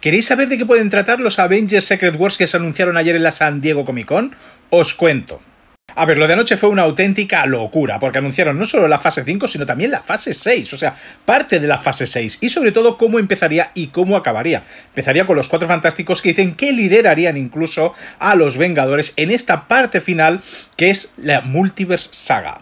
¿Queréis saber de qué pueden tratar los Avengers Secret Wars que se anunciaron ayer en la San Diego Comic Con? Os cuento. A ver, lo de anoche fue una auténtica locura, porque anunciaron no solo la fase 5, sino también la fase 6, o sea, parte de la fase 6, y sobre todo cómo empezaría y cómo acabaría. Empezaría con los cuatro fantásticos que dicen que liderarían incluso a los Vengadores en esta parte final, que es la Multiverse Saga.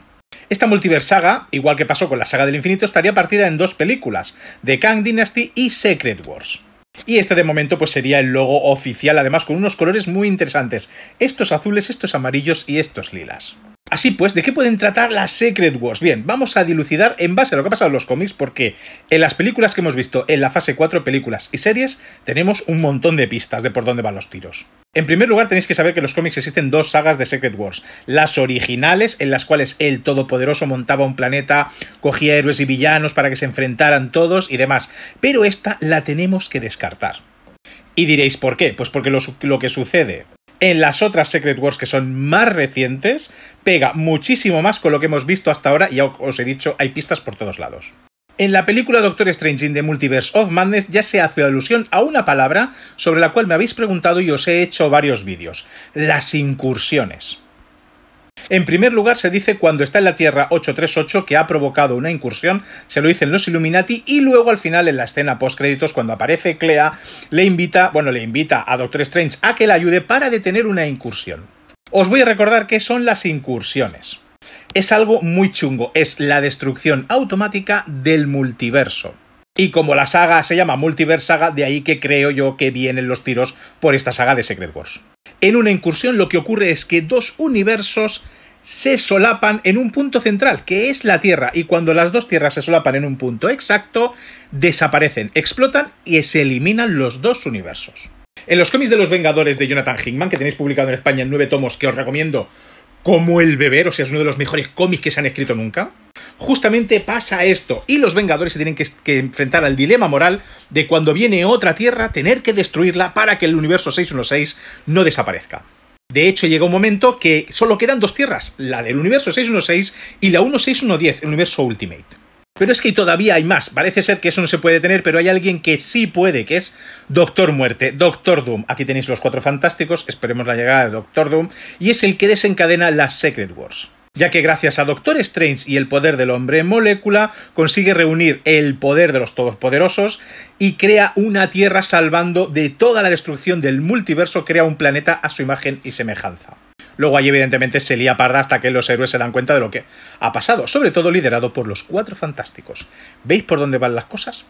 Esta Multiverse Saga, igual que pasó con la saga del infinito, estaría partida en dos películas, The Kang Dynasty y Secret Wars. Y este de momento pues sería el logo oficial, además con unos colores muy interesantes. Estos azules, estos amarillos y estos lilas. Así pues, ¿de qué pueden tratar las Secret Wars? Bien, vamos a dilucidar en base a lo que ha pasado en los cómics, porque en las películas que hemos visto, en la fase 4, películas y series, tenemos un montón de pistas de por dónde van los tiros. En primer lugar, tenéis que saber que en los cómics existen dos sagas de Secret Wars. Las originales, en las cuales el Todopoderoso montaba un planeta, cogía héroes y villanos para que se enfrentaran todos y demás. Pero esta la tenemos que descartar. Y diréis, ¿por qué? Pues porque lo, lo, que sucede en las otras Secret Wars que son más recientes, pega muchísimo más con lo que hemos visto hasta ahora y ya os he dicho, hay pistas por todos lados. En la película Doctor Strange in the Multiverse of Madness ya se hace alusión a una palabra sobre la cual me habéis preguntado y os he hecho varios vídeos, las incursiones. En primer lugar, se dice cuando está en la Tierra 838 que ha provocado una incursión, se lo dicen los Illuminati, y luego al final, en la escena post-créditos, cuando aparece Clea, le invita, bueno, le invita a Doctor Strange a que la ayude para detener una incursión. Os voy a recordar qué son las incursiones. Es algo muy chungo, es la destrucción automática del multiverso. Y como la saga se llama Multiverse Saga, de ahí que creo yo que vienen los tiros por esta saga de Secret Wars. En una incursión lo que ocurre es que dos universos se solapan en un punto central, que es la Tierra, y cuando las dos tierras se solapan en un punto exacto, desaparecen, explotan y se eliminan los dos universos. En los cómics de los Vengadores de Jonathan Hickman, que tenéis publicado en España en nueve tomos, que os recomiendo como el beber, o sea, es uno de los mejores cómics que se han escrito nunca, justamente pasa esto. Y los Vengadores se tienen que, enfrentar al dilema moral de cuando viene otra Tierra, tener que destruirla para que el universo 616 no desaparezca. De hecho, llega un momento que solo quedan dos tierras, la del universo 616 y la 16110, el universo Ultimate. Pero es que todavía hay más. Parece ser que eso no se puede tener, pero hay alguien que sí puede, que es Doctor Muerte, Doctor Doom. Aquí tenéis los cuatro fantásticos, esperemos la llegada de Doctor Doom, y es el que desencadena las Secret Wars ya que gracias a Doctor Strange y el poder del hombre molécula consigue reunir el poder de los todopoderosos y crea una Tierra salvando de toda la destrucción del multiverso, crea un planeta a su imagen y semejanza. Luego ahí evidentemente se lía parda hasta que los héroes se dan cuenta de lo que ha pasado, sobre todo liderado por los cuatro fantásticos. ¿Veis por dónde van las cosas?